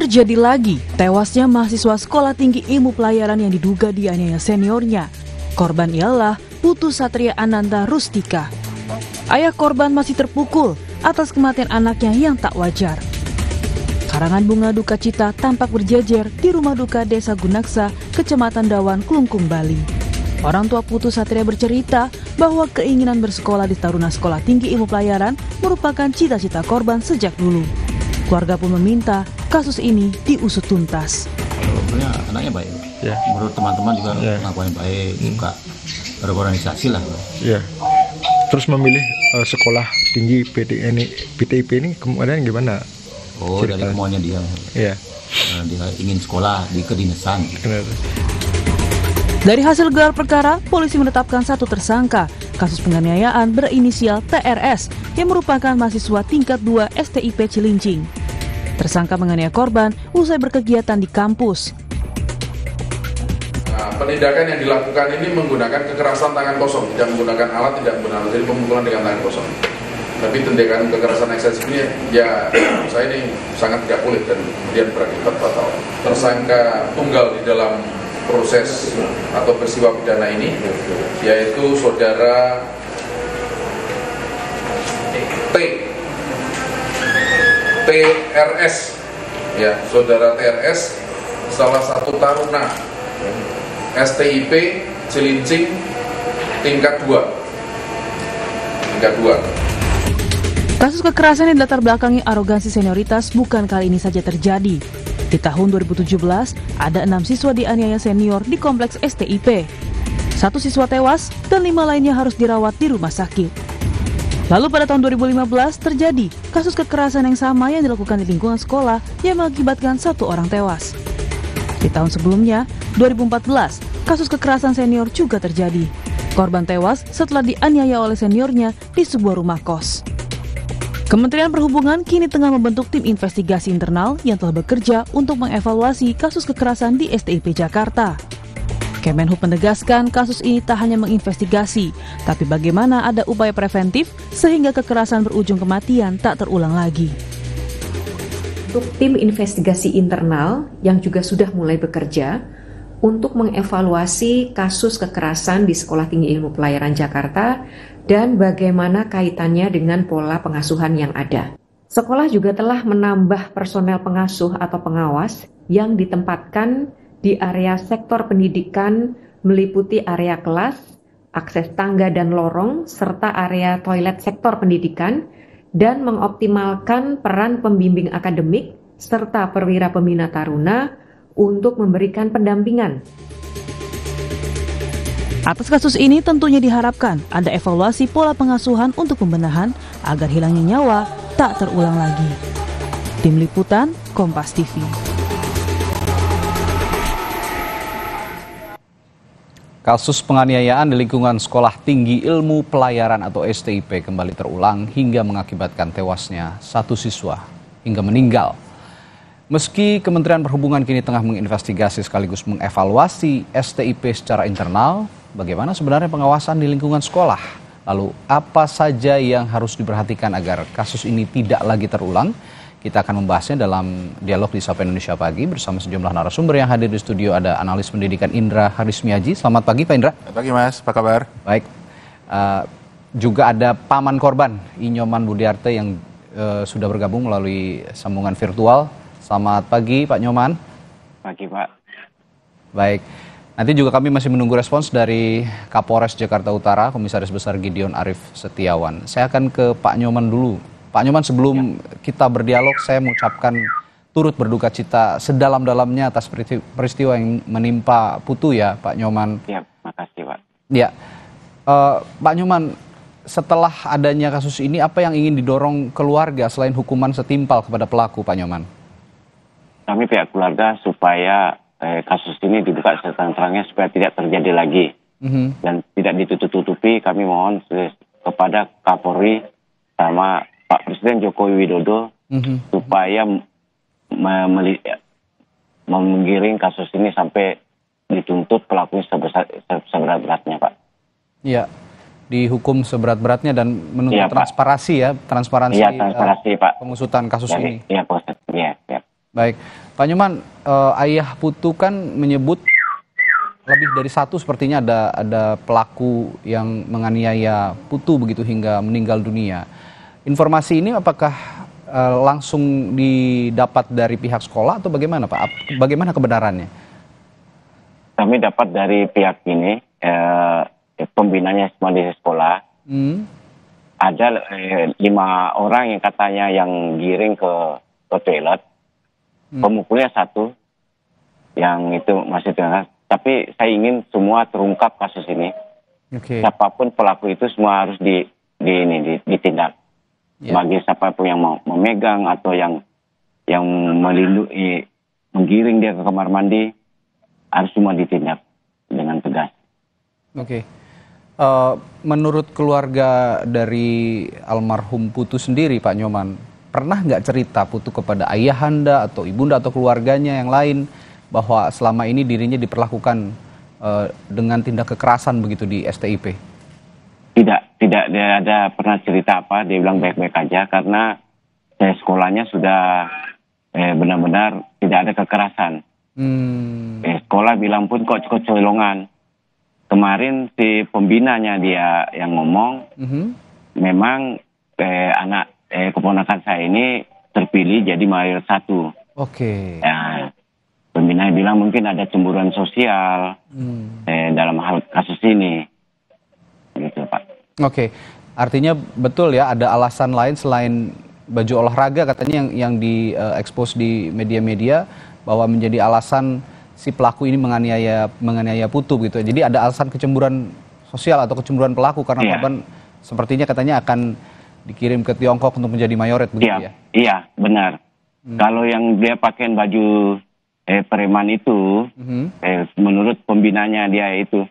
Terjadi lagi tewasnya mahasiswa Sekolah Tinggi Ilmu Pelayaran yang diduga dianiaya seniornya. Korban ialah Putu Satria Ananda Rustika. Ayah korban masih terpukul atas kematian anaknya yang tak wajar. Karangan bunga duka cita tampak berjejer di rumah duka Desa Gunaksa, Kecamatan Dawan, Klungkung, Bali. Orang tua Putu Satria bercerita bahwa keinginan bersekolah di Taruna Sekolah Tinggi Ilmu Pelayaran merupakan cita-cita korban sejak dulu. Keluarga pun meminta kasus ini diusut tuntas. Sebenarnya anaknya baik, ya. menurut teman-teman juga ya. ngapain baik, hmm. suka berorganisasi lah. Ya. Terus memilih uh, sekolah tinggi PTN, PTIP ini kemudian gimana? Oh, Cerita. dari kemauannya dia. Ya. Uh, dia ingin sekolah di kedinasan. Dari hasil gelar perkara, polisi menetapkan satu tersangka kasus penganiayaan berinisial TRS yang merupakan mahasiswa tingkat 2 STIP Cilincing. Tersangka menganiaya korban usai berkegiatan di kampus. Nah, penindakan yang dilakukan ini menggunakan kekerasan tangan kosong, tidak menggunakan alat, tidak menggunakan jadi pemukulan dengan tangan kosong. Tapi tindakan kekerasan eksesif ini ya saya ini sangat tidak boleh dan kemudian berakibat fatal. Tersangka tunggal di dalam proses atau peristiwa pidana ini yaitu saudara T TRS ya saudara TRS salah satu taruna STIP Cilincing tingkat 2 tingkat 2 Kasus kekerasan yang dilatar belakangi arogansi senioritas bukan kali ini saja terjadi. Di tahun 2017, ada enam siswa dianiaya senior di kompleks STIP. Satu siswa tewas dan lima lainnya harus dirawat di rumah sakit. Lalu pada tahun 2015 terjadi kasus kekerasan yang sama yang dilakukan di lingkungan sekolah yang mengakibatkan satu orang tewas. Di tahun sebelumnya, 2014, kasus kekerasan senior juga terjadi. Korban tewas setelah dianiaya oleh seniornya di sebuah rumah kos. Kementerian Perhubungan kini tengah membentuk tim investigasi internal yang telah bekerja untuk mengevaluasi kasus kekerasan di STIP Jakarta. Kemenhub menegaskan kasus ini tak hanya menginvestigasi, tapi bagaimana ada upaya preventif sehingga kekerasan berujung kematian tak terulang lagi. Untuk tim investigasi internal yang juga sudah mulai bekerja, untuk mengevaluasi kasus kekerasan di Sekolah Tinggi Ilmu Pelayaran Jakarta dan bagaimana kaitannya dengan pola pengasuhan yang ada. Sekolah juga telah menambah personel pengasuh atau pengawas yang ditempatkan di area sektor pendidikan meliputi area kelas, akses tangga dan lorong, serta area toilet sektor pendidikan, dan mengoptimalkan peran pembimbing akademik serta perwira pembina taruna untuk memberikan pendampingan. Atas kasus ini tentunya diharapkan ada evaluasi pola pengasuhan untuk pembenahan agar hilangnya nyawa tak terulang lagi. Tim Liputan, Kompas TV. Kasus penganiayaan di lingkungan Sekolah Tinggi Ilmu Pelayaran atau STIP kembali terulang hingga mengakibatkan tewasnya satu siswa hingga meninggal. Meski Kementerian Perhubungan kini tengah menginvestigasi sekaligus mengevaluasi STIP secara internal, bagaimana sebenarnya pengawasan di lingkungan sekolah? Lalu apa saja yang harus diperhatikan agar kasus ini tidak lagi terulang? Kita akan membahasnya dalam dialog di Sapa Indonesia Pagi bersama sejumlah narasumber yang hadir di studio. Ada analis pendidikan Indra Harismiaji. Selamat pagi Pak Indra. Selamat pagi Mas, apa kabar? Baik. Uh, juga ada paman korban Inyoman Budiarte yang uh, sudah bergabung melalui sambungan virtual. Selamat pagi Pak Nyoman. Pagi Pak. Baik. Nanti juga kami masih menunggu respons dari Kapolres Jakarta Utara, Komisaris Besar Gideon Arif Setiawan. Saya akan ke Pak Nyoman dulu. Pak Nyoman sebelum ya. kita berdialog saya mengucapkan turut berduka cita sedalam-dalamnya atas peristiwa yang menimpa Putu ya Pak Nyoman. Ya, makasih Pak. Ya, uh, Pak Nyoman setelah adanya kasus ini apa yang ingin didorong keluarga selain hukuman setimpal kepada pelaku Pak Nyoman? Kami pihak keluarga supaya eh, kasus ini dibuka seterang-terangnya supaya tidak terjadi lagi mm -hmm. dan tidak ditutup-tutupi kami mohon eh, kepada Kapolri sama Pak Presiden Joko Widodo mm-hmm. supaya menggiring kasus ini sampai dituntut pelakunya sebesar seberat beratnya Pak. Iya, dihukum seberat beratnya dan menuntut iya, ya, transparansi ya, eh, transparansi, ya, transparansi uh, Pak. pengusutan kasus Jadi, ini. Iya, ya, ya. Baik, Pak Nyoman, uh, ayah Putu kan menyebut lebih dari satu sepertinya ada ada pelaku yang menganiaya Putu begitu hingga meninggal dunia. Informasi ini apakah eh, langsung didapat dari pihak sekolah atau bagaimana Pak? Bagaimana kebenarannya? Kami dapat dari pihak ini eh, pembinanya semua di sekolah. Hmm. Ada eh, lima orang yang katanya yang giring ke ke toilet. Hmm. Pemukulnya satu yang itu masih dengar. Tapi saya ingin semua terungkap kasus ini. Okay. Siapapun pelaku itu semua harus di di ini di, ditindak yeah. bagi siapapun yang mau memegang atau yang yang melindungi menggiring dia ke kamar mandi harus semua ditindak dengan tegas. Oke. Okay. Uh, eh, menurut keluarga dari almarhum Putu sendiri, Pak Nyoman, pernah nggak cerita Putu kepada ayahanda atau ibunda atau keluarganya yang lain bahwa selama ini dirinya diperlakukan uh, dengan tindak kekerasan begitu di STIP? Tidak, tidak dia ada pernah cerita apa dia bilang baik-baik aja karena saya sekolahnya sudah benar eh, benar-benar tidak ada kekerasan hmm. eh, sekolah bilang pun kok cukup colongan kemarin si pembinanya dia yang ngomong hmm memang eh, anak eh, keponakan saya ini terpilih jadi mayor satu oke okay. ya, pembina bilang mungkin ada cemburuan sosial hmm. eh, dalam hal kasus ini Oke, okay. artinya betul ya ada alasan lain selain baju olahraga katanya yang yang di uh, expose di media-media bahwa menjadi alasan si pelaku ini menganiaya menganiaya Putu gitu. Ya. Jadi ada alasan kecemburuan sosial atau kecemburuan pelaku karena yeah. korban sepertinya katanya akan dikirim ke Tiongkok untuk menjadi mayoret begitu yeah. ya. Iya, benar. Hmm. Kalau yang dia pakai baju eh preman itu hmm. eh menurut pembinanya dia itu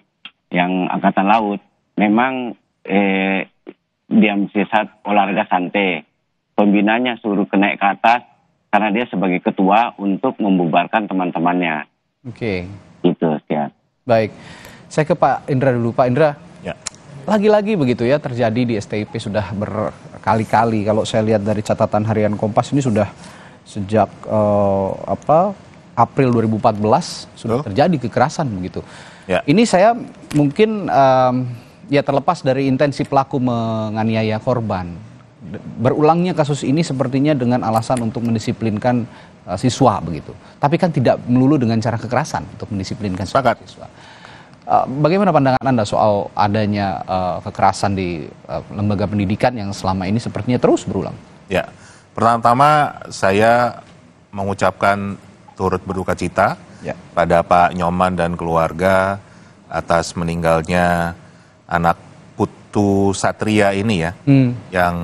yang angkatan laut memang eh, diam sesat olahraga santai. Pembinanya suruh kenaik ke atas karena dia sebagai ketua untuk membubarkan teman-temannya. Oke. Okay. Itu, ya. Baik. Saya ke Pak Indra dulu. Pak Indra, ya. lagi-lagi begitu ya terjadi di STIP sudah berkali-kali. Kalau saya lihat dari catatan harian Kompas ini sudah sejak uh, apa April 2014 sudah oh. terjadi kekerasan begitu. Ya. Ini saya mungkin um, ya terlepas dari intensi pelaku menganiaya korban, berulangnya kasus ini sepertinya dengan alasan untuk mendisiplinkan uh, siswa begitu. Tapi kan tidak melulu dengan cara kekerasan untuk mendisiplinkan Sepakat. siswa. Uh, bagaimana pandangan Anda soal adanya uh, kekerasan di uh, lembaga pendidikan yang selama ini sepertinya terus berulang? Ya, pertama-tama saya mengucapkan turut berduka cita ya. pada Pak Nyoman dan keluarga atas meninggalnya anak Putu Satria ini ya, hmm. yang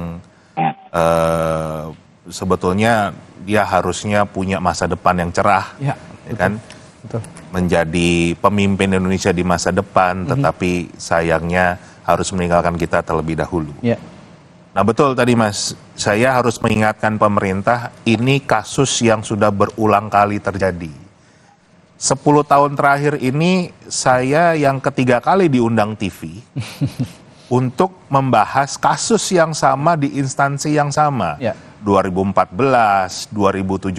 uh, sebetulnya dia harusnya punya masa depan yang cerah, ya, ya kan? Betul. Menjadi pemimpin Indonesia di masa depan, hmm. tetapi sayangnya harus meninggalkan kita terlebih dahulu. Ya. Nah betul tadi Mas, saya harus mengingatkan pemerintah ini kasus yang sudah berulang kali terjadi 10 tahun terakhir ini saya yang ketiga kali diundang TV untuk membahas kasus yang sama di instansi yang sama. Ya. 2014, 2017,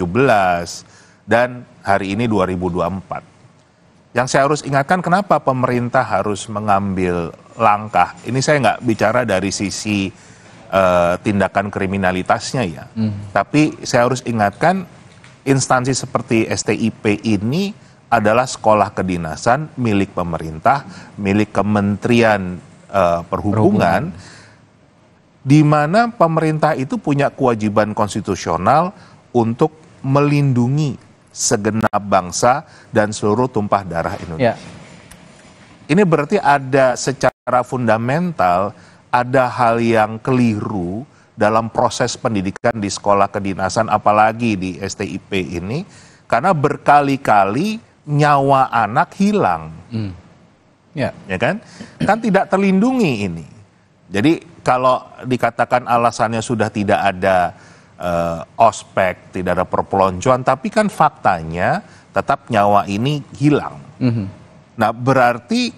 dan hari ini 2024. Yang saya harus ingatkan kenapa pemerintah harus mengambil langkah. Ini saya nggak bicara dari sisi uh, tindakan kriminalitasnya ya. Mm. Tapi saya harus ingatkan instansi seperti STIP ini adalah sekolah kedinasan milik pemerintah, milik Kementerian uh, Perhubungan, Perhubungan. di mana pemerintah itu punya kewajiban konstitusional untuk melindungi segenap bangsa dan seluruh tumpah darah Indonesia. Ya. Ini berarti ada secara fundamental ada hal yang keliru dalam proses pendidikan di sekolah kedinasan apalagi di STIP ini karena berkali-kali nyawa anak hilang. Hmm. Ya. ya kan? Kan tidak terlindungi ini. Jadi kalau dikatakan alasannya sudah tidak ada uh, ospek, tidak ada perpeloncoan, tapi kan faktanya tetap nyawa ini hilang. -hmm. Nah berarti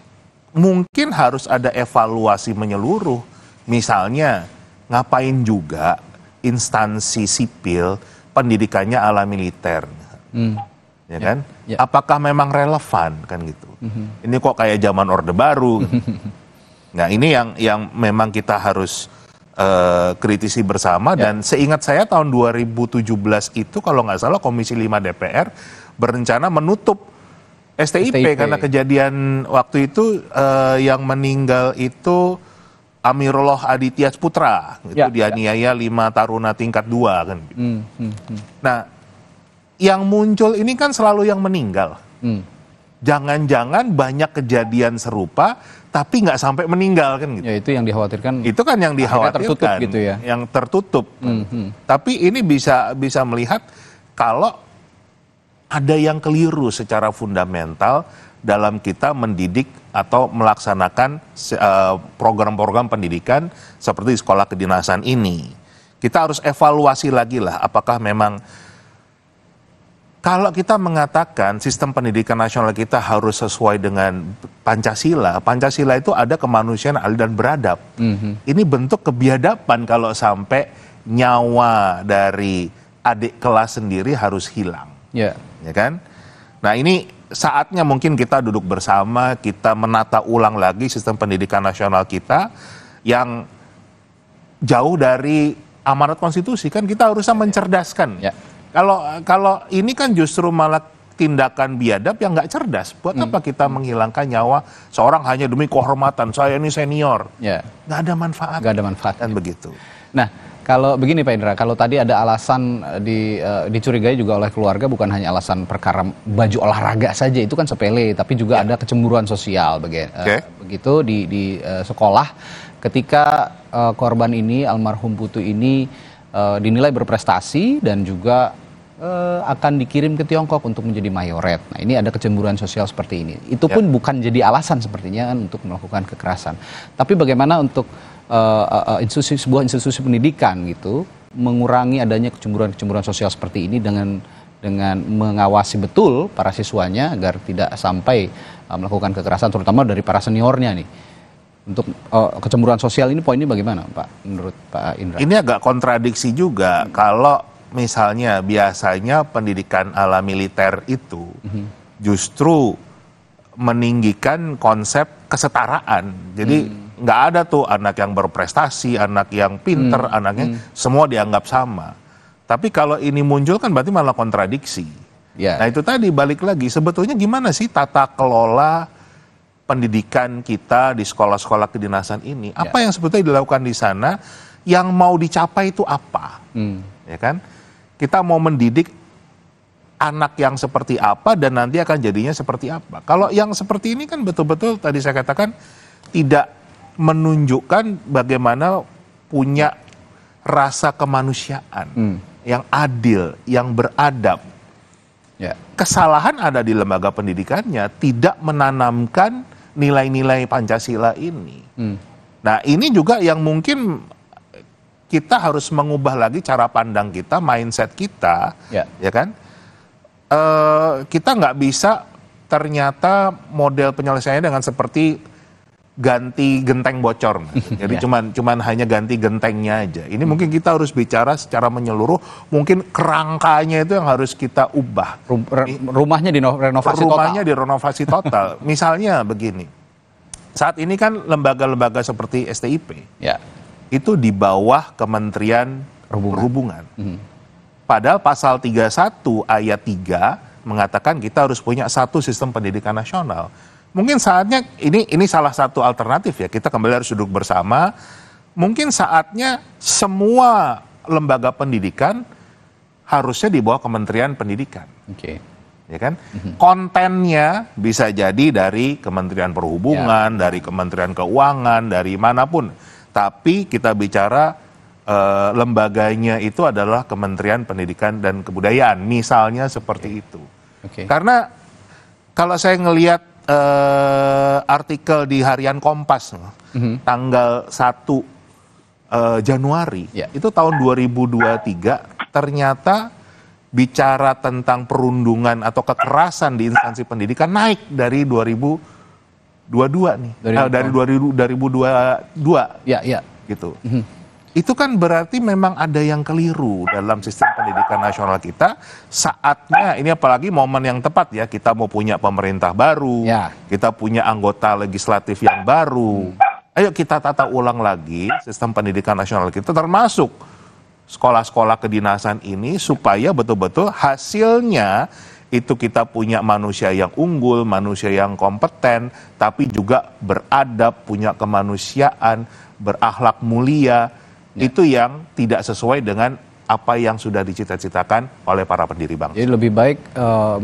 mungkin harus ada evaluasi menyeluruh. Misalnya ngapain juga instansi sipil pendidikannya ala militer. Mm Ya, ya kan? Yeah. Apakah memang relevan kan gitu? Mm-hmm. Ini kok kayak zaman orde baru. nah ini yang yang memang kita harus uh, kritisi bersama ya. dan seingat saya tahun 2017 itu kalau nggak salah Komisi 5 DPR berencana menutup STIP, STIP. karena kejadian waktu itu uh, yang meninggal itu Amirullah Aditya Putra, itu ya, ya. dianiaya ya. lima taruna tingkat dua kan. Gitu. Hmm, hmm, hmm. Nah yang muncul ini kan selalu yang meninggal. jangan hmm. Jangan-jangan banyak kejadian serupa tapi nggak sampai meninggal kan gitu. Ya itu yang dikhawatirkan. Itu kan yang dikhawatirkan. Tertutup gitu ya. Yang tertutup. Hmm, hmm. Tapi ini bisa bisa melihat kalau ada yang keliru secara fundamental dalam kita mendidik atau melaksanakan eh, program-program uh, pendidikan seperti sekolah kedinasan ini. Kita harus evaluasi lagi lah apakah memang kalau kita mengatakan sistem pendidikan nasional kita harus sesuai dengan Pancasila, Pancasila itu ada kemanusiaan adil dan beradab. Mm-hmm. Ini bentuk kebiadaban kalau sampai nyawa dari adik kelas sendiri harus hilang. Yeah. Ya kan? Nah, ini saatnya mungkin kita duduk bersama, kita menata ulang lagi sistem pendidikan nasional kita yang jauh dari amanat konstitusi kan kita harusnya ya. mencerdaskan. Yeah kalau kalau ini kan justru malah tindakan biadab yang nggak cerdas. Buat hmm. apa kita menghilangkan nyawa seorang hanya demi kehormatan? Saya ini senior. Ya. Nggak ada manfaat. Nggak ada manfaat. Dan begitu. Nah, kalau begini Pak Indra, kalau tadi ada alasan eh, di, uh, dicurigai juga oleh keluarga bukan hanya alasan perkara baju olahraga saja itu kan sepele, tapi juga ya. ada kecemburuan sosial bagi, eh, okay. begitu di, di uh, sekolah ketika uh, korban ini almarhum Putu ini uh, dinilai berprestasi dan juga uh, akan dikirim ke Tiongkok untuk menjadi mayoret. Nah, ini ada kecemburuan sosial seperti ini. Itu ya. pun ya. bukan jadi alasan sepertinya kan untuk melakukan kekerasan. Tapi bagaimana untuk uh, uh, institusi sebuah institusi pendidikan gitu mengurangi adanya kecemburuan-kecemburuan sosial seperti ini dengan dengan mengawasi betul para siswanya agar tidak sampai melakukan kekerasan terutama dari para seniornya nih untuk uh, kecemburuan sosial ini poinnya bagaimana Pak menurut Pak Indra? Ini agak kontradiksi juga hmm. kalau misalnya biasanya pendidikan ala militer itu hmm. justru meninggikan konsep kesetaraan. Jadi hmm. nggak hmm. ada tuh anak yang berprestasi, anak yang pinter, hmm. anaknya hmm. semua dianggap sama. Tapi kalau ini muncul kan berarti malah kontradiksi. Yeah. Nah itu tadi balik lagi sebetulnya gimana sih tata kelola pendidikan kita di sekolah-sekolah kedinasan ini. Ya. Apa yang sebetulnya dilakukan di sana yang mau dicapai itu apa? Hmm. Ya kan? Kita mau mendidik anak yang seperti apa dan nanti akan jadinya seperti apa. Kalau yang seperti ini kan betul-betul tadi saya katakan tidak menunjukkan bagaimana punya rasa kemanusiaan hmm. yang adil, yang beradab. Ya. Kesalahan ada di lembaga pendidikannya, tidak menanamkan nilai-nilai Pancasila ini. Hmm. Nah, ini juga yang mungkin kita harus mengubah lagi cara pandang kita, mindset kita, ya, ya kan? E, kita nggak bisa ternyata model penyelesaiannya dengan seperti ganti genteng bocor. Jadi yeah. cuman cuman hanya ganti gentengnya aja. Ini hmm. mungkin kita harus bicara secara menyeluruh, mungkin kerangkanya itu yang harus kita ubah. Rum, rumahnya renovasi total. Rumahnya direnovasi total. Misalnya begini. Saat ini kan lembaga-lembaga seperti STIP yeah. itu di bawah Kementerian Perhubungan. Perhubungan. Hmm. Padahal pasal 31 ayat 3 mengatakan kita harus punya satu sistem pendidikan nasional mungkin saatnya ini ini salah satu alternatif ya. Kita kembali harus duduk bersama. Mungkin saatnya semua lembaga pendidikan harusnya di bawah Kementerian Pendidikan. Oke. Okay. Ya kan? Mhm. Kontennya bisa jadi dari Kementerian Perhubungan, ya. dari Kementerian Keuangan, dari manapun. Tapi kita bicara e, lembaganya itu adalah Kementerian Pendidikan dan Kebudayaan, misalnya seperti okay. itu. Okay. Karena kalau saya ngelihat uh, artikel di harian Kompas mm-hmm. tanggal 1 uh, eh, Januari yeah. itu tahun 2023 ternyata bicara tentang perundungan atau kekerasan di instansi pendidikan naik dari 2022 nih eh, dari, uh, dari 2022 ya ya gitu. Mm -hmm itu kan berarti memang ada yang keliru dalam sistem pendidikan nasional kita. Saatnya ini apalagi momen yang tepat ya kita mau punya pemerintah baru, ya. kita punya anggota legislatif yang baru. Hmm. Ayo kita tata ulang lagi sistem pendidikan nasional kita termasuk sekolah-sekolah kedinasan ini supaya betul-betul hasilnya itu kita punya manusia yang unggul, manusia yang kompeten, tapi juga beradab, punya kemanusiaan, berakhlak mulia, ya. itu yang tidak sesuai dengan apa yang sudah dicita-citakan oleh para pendiri bank. Jadi lebih baik uh,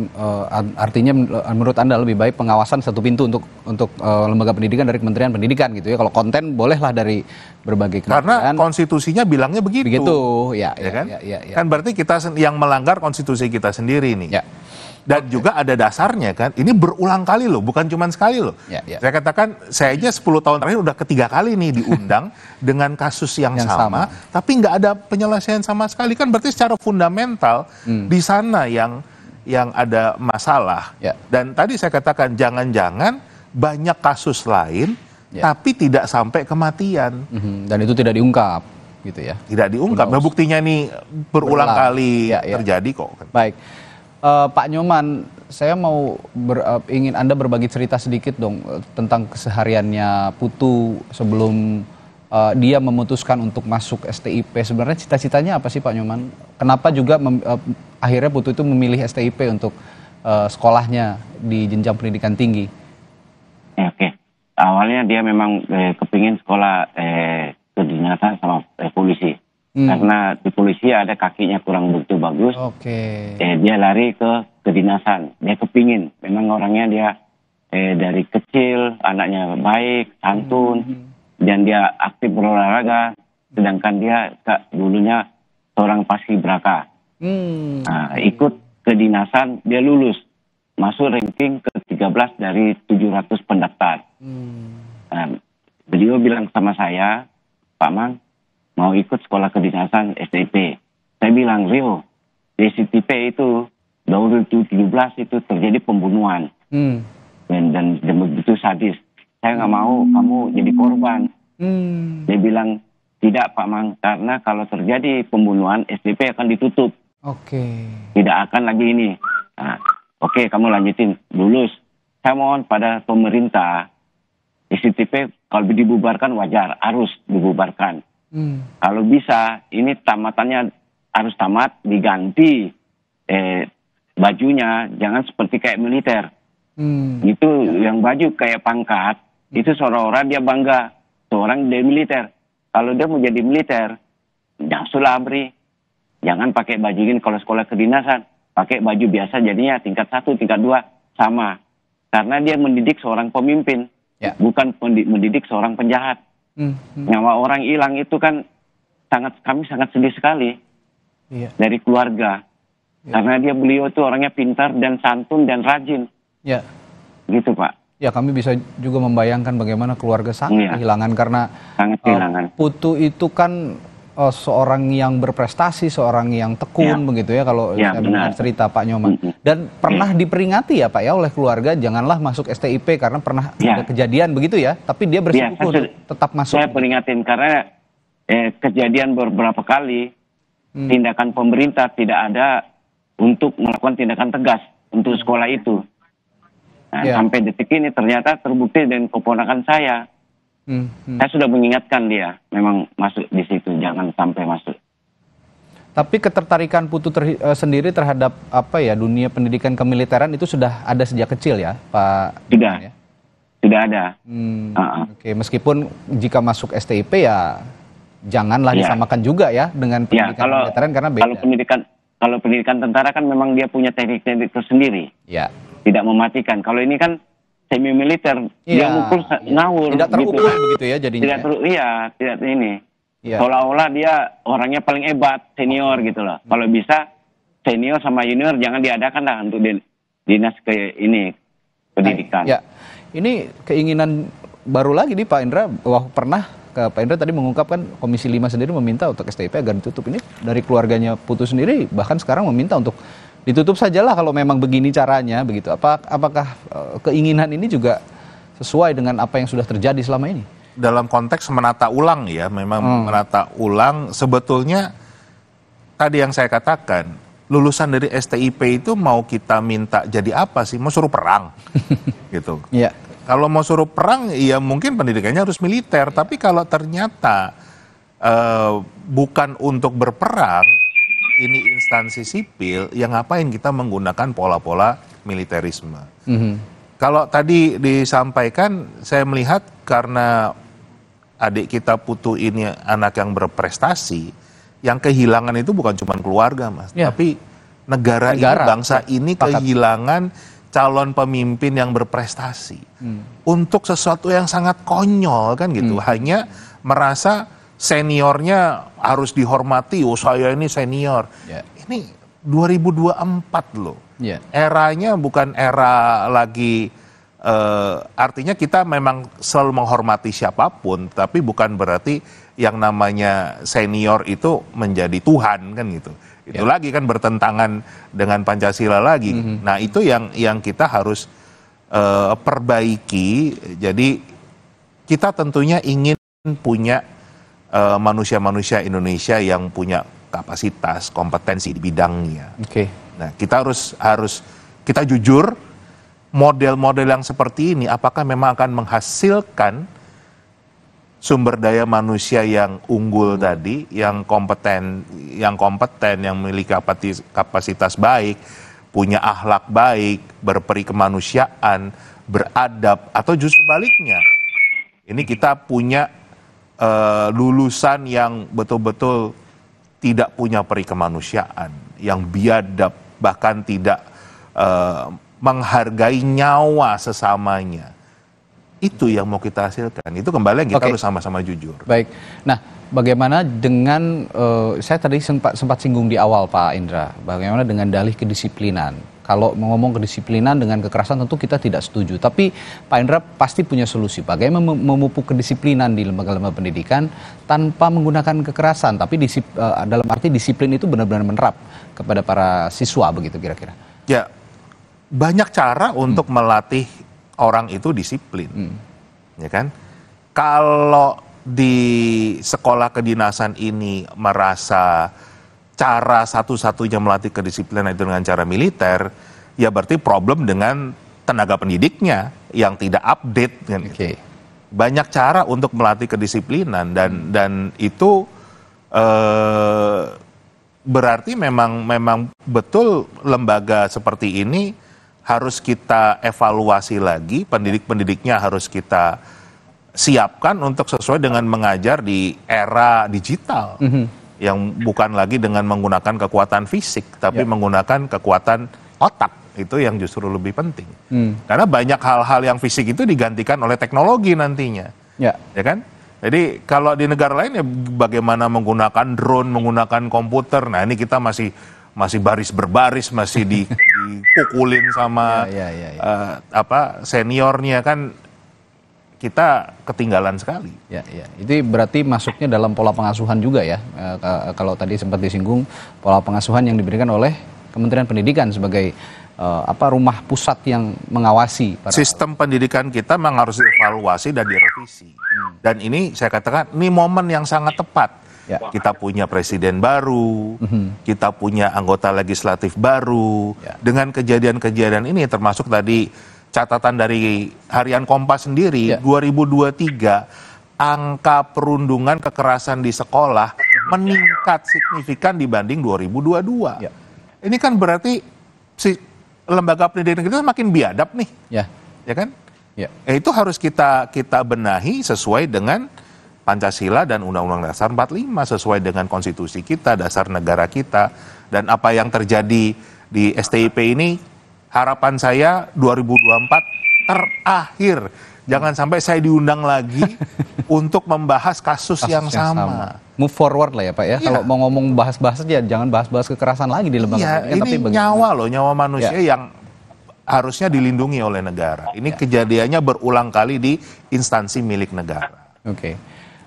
artinya menurut Anda lebih baik pengawasan satu pintu untuk untuk uh, lembaga pendidikan dari Kementerian Pendidikan gitu ya. Kalau konten bolehlah dari berbagai kementerian. Karena konstitusinya bilangnya begitu. Begitu, ya, ya, ya kan? Ya, ya, ya. Kan berarti kita yang melanggar konstitusi kita sendiri nih. Ya. Dan okay. juga ada dasarnya kan. Ini berulang kali loh, bukan cuma sekali loh. Yeah, yeah. Saya katakan saya aja 10 tahun terakhir udah ketiga kali nih diundang dengan kasus yang, yang sama, sama, tapi nggak ada penyelesaian sama sekali kan. Berarti secara fundamental hmm. di sana yang yang ada masalah. Yeah. Dan tadi saya katakan jangan-jangan banyak kasus lain yeah. tapi tidak sampai kematian. Mm -hmm. Dan itu tidak diungkap gitu ya. Tidak diungkap. Nah, buktinya ini berulang, berulang. kali ya, ya. terjadi kok. Baik uh, Pak Nyoman, saya mau ber, uh, ingin Anda berbagi cerita sedikit dong eh, tentang kesehariannya Putu sebelum uh, dia memutuskan untuk masuk STIP. Sebenarnya cita-citanya apa sih Pak Nyoman? Kenapa juga mem, uh, akhirnya Putu itu memilih STIP untuk uh, sekolahnya di jenjang pendidikan tinggi? Ya, Oke, okay. awalnya dia memang eh, kepingin sekolah eh, kedinasan sama eh, polisi hmm. karena di polisi ada kakinya kurang begitu bagus. Oke. Okay. Eh, dia lari ke kedinasan. Dia kepingin. Memang orangnya dia eh, dari kecil anaknya baik, santun, hmm. hmm. dan dia aktif berolahraga. Sedangkan dia kak, dulunya seorang pasti beraka. Hmm. Nah, ikut kedinasan dia lulus masuk ranking ke-13 dari 700 pendaftar. Hmm. Nah, beliau bilang sama saya, Pak Mang, mau ikut sekolah kedinasan STP. Saya bilang, Rio, di STP itu tahun 2017 itu terjadi pembunuhan. Hmm. Dan, dan, dan begitu sadis. Saya nggak mau kamu jadi korban. Hmm. Dia bilang, tidak Pak Mang, karena kalau terjadi pembunuhan STP akan ditutup. Oke. Okay. Tidak akan lagi ini. Nah, Oke, okay, kamu lanjutin. Lulus. Saya mohon pada pemerintah, STP kalau dibubarkan wajar, harus dibubarkan. Hmm. Kalau bisa, ini tamatannya harus tamat diganti eh, bajunya, jangan seperti kayak militer. Hmm. Itu yang baju kayak pangkat, hmm. itu seorang orang dia bangga, seorang dia militer. Kalau dia mau jadi militer, jangan abri jangan pakai baju ini kalau sekolah kedinasan, pakai baju biasa jadinya tingkat satu, tingkat dua sama, karena dia mendidik seorang pemimpin, ya. bukan mendidik seorang penjahat hmm. nyawa orang hilang itu kan sangat kami sangat sedih sekali yeah. dari keluarga yeah. karena dia beliau itu orangnya pintar dan santun dan rajin yeah. gitu pak Ya kami bisa juga membayangkan bagaimana keluarga sangat ya. kehilangan karena sangat eh, kehilangan. Uh, Putu itu kan uh, seorang yang berprestasi, seorang yang tekun ya. begitu ya kalau ya, saya benar. cerita Pak Nyoman. Mm-hmm. Dan mm. pernah ya. diperingati ya Pak ya oleh keluarga janganlah masuk STIP karena pernah ya. ada kejadian begitu ya, tapi dia bersikukuh ya, kan tetap masuk. Saya peringatin karena eh, kejadian beberapa kali hmm. tindakan pemerintah tidak ada untuk melakukan tindakan tegas untuk hmm. sekolah itu. Nah, ya. Sampai detik ini ternyata terbukti dan keponakan saya Hmm, hmm, Saya sudah mengingatkan dia, memang masuk di situ, jangan sampai masuk. Tapi ketertarikan Putu ter, eh, sendiri terhadap apa ya dunia pendidikan kemiliteran itu sudah ada sejak kecil ya, Pak? Sudah, ya? sudah ada. Hmm, uh -uh. Oke, meskipun jika masuk STIP ya janganlah ya. disamakan juga ya dengan ya, pendidikan ya, kalau, kemiliteran karena beda. Kalau pendidikan kalau pendidikan tentara kan memang dia punya teknik-teknik tersendiri. Ya. Tidak mematikan. Kalau ini kan semi militer yeah. dia iya. mukul iya. ngawur tidak gitu. terukur gitu. begitu ya jadinya tidak ya? teru iya tidak ini yeah. seolah-olah dia orangnya paling hebat senior gitu loh hmm. kalau bisa senior sama junior jangan diadakan lah untuk dinas ke ini pendidikan nah, ya ini keinginan baru lagi nih Pak Indra wah pernah ke Pak Indra tadi mengungkapkan Komisi 5 sendiri meminta untuk STIP agar ditutup ini dari keluarganya Putu sendiri bahkan sekarang meminta untuk ditutup sajalah kalau memang begini caranya begitu. Apa apakah eh, keinginan ini juga sesuai dengan apa yang sudah terjadi selama ini? Dalam konteks menata ulang ya, memang hmm. menata ulang sebetulnya tadi yang saya katakan, lulusan dari STIP itu mau kita minta jadi apa sih? Mau suruh perang. gitu. Iya. Kalau mau suruh perang ya mungkin pendidikannya harus militer, ya. tapi kalau ternyata uh, bukan untuk berperang ini instansi sipil, yang ngapain kita menggunakan pola-pola militerisme? Mm -hmm. Kalau tadi disampaikan, saya melihat karena adik kita putu ini anak yang berprestasi, yang kehilangan itu bukan cuma keluarga, mas, yeah. tapi negara, negara ini, bangsa ini kehilangan calon pemimpin yang berprestasi hmm. untuk sesuatu yang sangat konyol kan gitu, hmm. hanya merasa seniornya harus dihormati. Oh saya ini senior. Yeah. Ini 2024 loh. Yeah. Eranya bukan era lagi. Uh, artinya kita memang selalu menghormati siapapun, tapi bukan berarti yang namanya senior itu menjadi Tuhan kan gitu. Itu yeah. lagi kan bertentangan dengan Pancasila lagi. Mm -hmm. Nah itu yang yang kita harus uh, perbaiki. Jadi kita tentunya ingin punya Eh, manusia-manusia Indonesia yang punya kapasitas, kompetensi di bidangnya. Oke. Okay. Nah, kita harus harus kita jujur model-model yang seperti ini apakah memang akan menghasilkan sumber daya manusia yang unggul tadi, yang kompeten, yang kompeten, yang memiliki kapasitas, kapasitas baik, punya akhlak baik, berperi kemanusiaan, beradab atau justru baliknya. Ini kita punya uh, lulusan yang betul-betul tidak punya peri kemanusiaan, yang biadab bahkan tidak uh, menghargai nyawa sesamanya. Itu yang mau kita hasilkan. Itu kembali yang kita okay. harus sama-sama jujur. Baik. Nah, bagaimana dengan uh, saya tadi sempat sempat singgung di awal Pak Indra, bagaimana dengan dalih kedisiplinan? kalau ngomong kedisiplinan dengan kekerasan tentu kita tidak setuju. Tapi Pak Indra pasti punya solusi bagaimana memupuk kedisiplinan di lembaga-lembaga pendidikan tanpa menggunakan kekerasan, tapi disip, eh, dalam arti disiplin itu benar-benar menerap kepada para siswa begitu kira-kira. Ya, banyak cara hmm. untuk melatih orang itu disiplin, hmm. ya kan? Kalau di sekolah kedinasan ini merasa cara satu-satunya melatih kedisiplinan itu dengan cara militer, ya berarti problem dengan tenaga pendidiknya yang tidak update kan okay. Banyak cara untuk melatih kedisiplinan dan dan itu eh, berarti memang memang betul lembaga seperti ini harus kita evaluasi lagi, pendidik-pendidiknya harus kita siapkan untuk sesuai dengan mengajar di era digital. Mm -hmm yang bukan lagi dengan menggunakan kekuatan fisik tapi ya. menggunakan kekuatan otak itu yang justru lebih penting hmm. karena banyak hal-hal yang fisik itu digantikan oleh teknologi nantinya ya, ya kan jadi kalau di negara lain ya bagaimana menggunakan drone menggunakan komputer nah ini kita masih masih baris berbaris masih di, dipukulin sama ya, ya, ya, ya. Uh, apa seniornya kan kita ketinggalan sekali. Ya, ya. Itu berarti masuknya dalam pola pengasuhan juga ya. E, kalau tadi sempat disinggung pola pengasuhan yang diberikan oleh Kementerian Pendidikan sebagai e, apa rumah pusat yang mengawasi para... sistem pendidikan kita memang harus dievaluasi dan direvisi. Hmm. Dan ini saya katakan ini momen yang sangat tepat. Ya. Kita punya presiden baru, mm-hmm. kita punya anggota legislatif baru. Ya. Dengan kejadian-kejadian ini termasuk tadi catatan dari harian Kompas sendiri, ya. 2023 angka perundungan kekerasan di sekolah meningkat signifikan dibanding 2022. Ya. Ini kan berarti si lembaga pendidikan kita makin biadab nih. Ya. Ya kan? Ya. Eh, itu harus kita kita benahi sesuai dengan Pancasila dan Undang-Undang Dasar 45 sesuai dengan konstitusi kita, dasar negara kita dan apa yang terjadi di STIP ini harapan saya 2024 terakhir. Jangan sampai saya diundang lagi untuk membahas kasus, kasus yang, yang sama. sama. Move forward lah ya Pak ya. Iya. Kalau mau ngomong bahas-bahas aja, jangan bahas-bahas kekerasan lagi di lembaga. Ya, ini tapi nyawa loh, nyawa manusia iya. yang harusnya dilindungi oleh negara. Ini iya. kejadiannya berulang kali di instansi milik negara. Oke. Okay.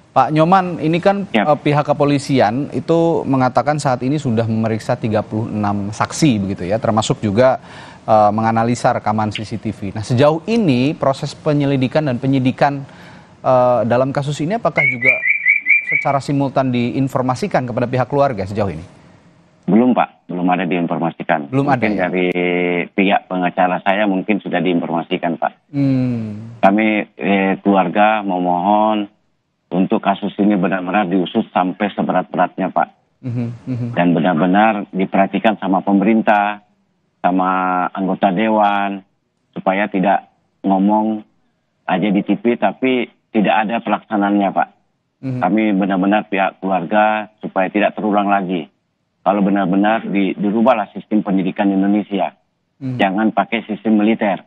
Pak Nyoman, ini kan ya. Eh, pihak kepolisian itu mengatakan saat ini sudah memeriksa 36 saksi begitu ya, termasuk juga uh, menganalisa rekaman CCTV. Nah, sejauh ini proses penyelidikan dan penyidikan uh, dalam kasus ini apakah juga secara simultan diinformasikan kepada pihak keluarga sejauh ini? Belum, Pak. Belum ada diinformasikan. Belum mungkin ada. Ya? Dari pihak pengacara saya mungkin sudah diinformasikan, Pak. Hmm. Kami eh, keluarga memohon untuk kasus ini benar-benar diusut sampai seberat-beratnya Pak. Mhm, mhm. Dan benar-benar diperhatikan sama pemerintah, sama anggota dewan, supaya tidak ngomong aja di TV tapi tidak ada pelaksanaannya Pak. Mm Kami benar-benar pihak keluarga supaya tidak terulang lagi. Kalau benar-benar di, dirubahlah sistem pendidikan Indonesia. Mhm. Jangan pakai sistem militer.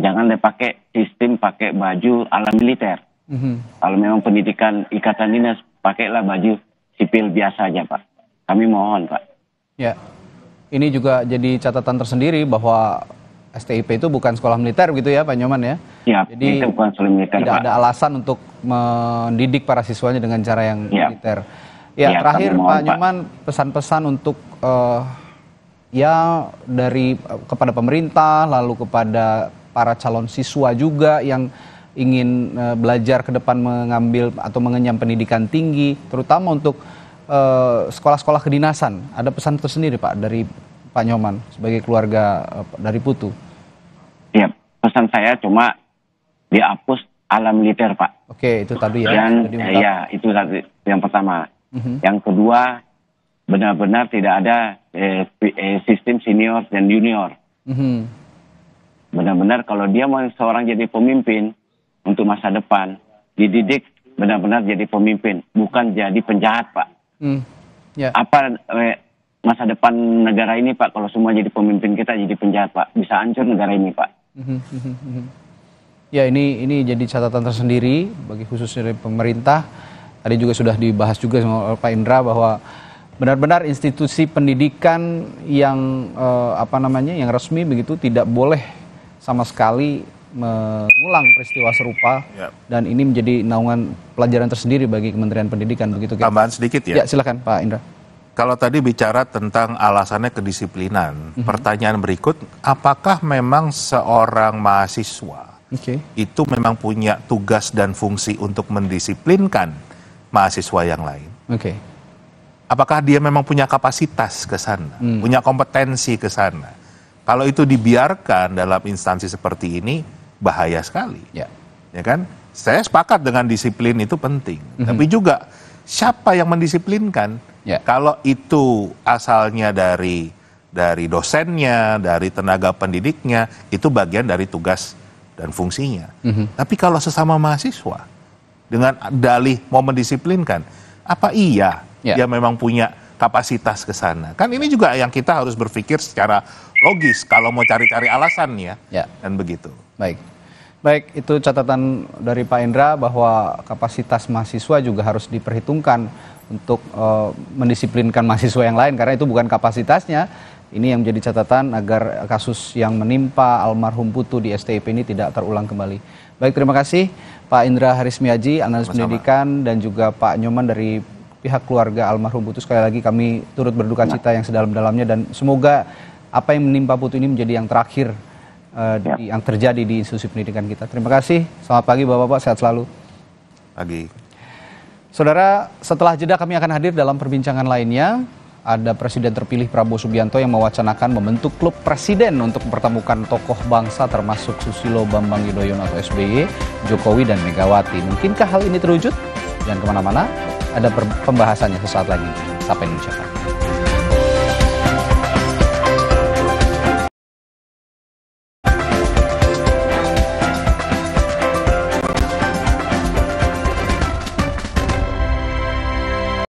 Jangan dipakai sistem pakai baju ala militer hmm Kalau memang pendidikan ikatan dinas, pakailah baju sipil biasa aja, Pak. Kami mohon, Pak. Ya, ini juga jadi catatan tersendiri bahwa STIP itu bukan sekolah militer gitu ya, Pak Nyoman ya? Ya, jadi itu bukan sekolah militer, tidak Pak. ada alasan untuk mendidik para siswanya dengan cara yang ya. militer. Ya, ya terakhir mohon, Pak Nyoman pesan-pesan untuk uh, ya dari eh, kepada pemerintah lalu kepada para calon siswa juga yang ingin uh, belajar ke depan mengambil atau mengenyam pendidikan tinggi, terutama untuk uh, sekolah-sekolah kedinasan. Ada pesan tersendiri Pak dari Pak Nyoman sebagai keluarga uh, dari Putu? Iya, pesan saya cuma dihapus alam militer Pak. Oke, itu tadi ya. Dan ya itu yang pertama. Mm-hmm. Yang kedua benar-benar tidak ada eh, sistem senior dan junior. Mm-hmm benar-benar kalau dia mau seorang jadi pemimpin untuk masa depan. Dididik benar-benar jadi pemimpin, bukan jadi penjahat, Pak. Hmm. Yeah. Apa eh, masa depan negara ini, Pak? Kalau semua jadi pemimpin kita jadi penjahat, Pak, bisa hancur negara ini, Pak. Hmm, hmm, hmm, ya ini ini jadi catatan tersendiri bagi khususnya dari pemerintah. Tadi juga sudah dibahas juga sama Pak Indra bahwa benar-benar institusi pendidikan yang eh, apa namanya yang resmi begitu tidak boleh sama sekali mengulang peristiwa serupa ya. dan ini menjadi naungan pelajaran tersendiri bagi Kementerian Pendidikan begitu. Kira. Tambahan sedikit ya. Ya silakan Pak Indra. Kalau tadi bicara tentang alasannya kedisiplinan, mm -hmm. pertanyaan berikut, apakah memang seorang mahasiswa okay. itu memang punya tugas dan fungsi untuk mendisiplinkan mahasiswa yang lain? Oke. Okay. Apakah dia memang punya kapasitas ke sana, mm. punya kompetensi ke sana? Kalau itu dibiarkan dalam instansi seperti ini, bahaya sekali. Ya. ya kan? Saya sepakat dengan disiplin itu penting, mm -hmm. tapi juga siapa yang mendisiplinkan? Ya. Kalau itu asalnya dari dari dosennya, dari tenaga pendidiknya, itu bagian dari tugas dan fungsinya. Mm -hmm. Tapi kalau sesama mahasiswa dengan dalih mau mendisiplinkan, apa iya Ya dia memang punya kapasitas ke sana? Kan ini juga yang kita harus berpikir secara logis kalau mau cari-cari alasan ya. ya. Dan begitu. Baik. Baik, itu catatan dari Pak Indra bahwa kapasitas mahasiswa juga harus diperhitungkan untuk uh, mendisiplinkan mahasiswa yang lain karena itu bukan kapasitasnya. Ini yang menjadi catatan agar kasus yang menimpa almarhum Putu di STIP ini tidak terulang kembali. Baik, terima kasih Pak Indra Harismiaji, analis sama pendidikan dan juga Pak Nyoman dari pihak keluarga almarhum Putu. Sekali lagi kami turut berduka nah. cita yang sedalam-dalamnya dan semoga apa yang menimpa Putu ini menjadi yang terakhir uh, yang terjadi di institusi pendidikan kita. Terima kasih. Selamat pagi Bapak-bapak, sehat selalu. Pagi. Saudara, setelah jeda kami akan hadir dalam perbincangan lainnya. Ada Presiden terpilih Prabowo Subianto yang mewacanakan membentuk klub presiden untuk mempertemukan tokoh bangsa termasuk Susilo Bambang Yudhoyono atau SBY, Jokowi dan Megawati. Mungkinkah hal ini terwujud? Jangan kemana-mana, ada pembahasannya sesaat lagi. Sampai Indonesia.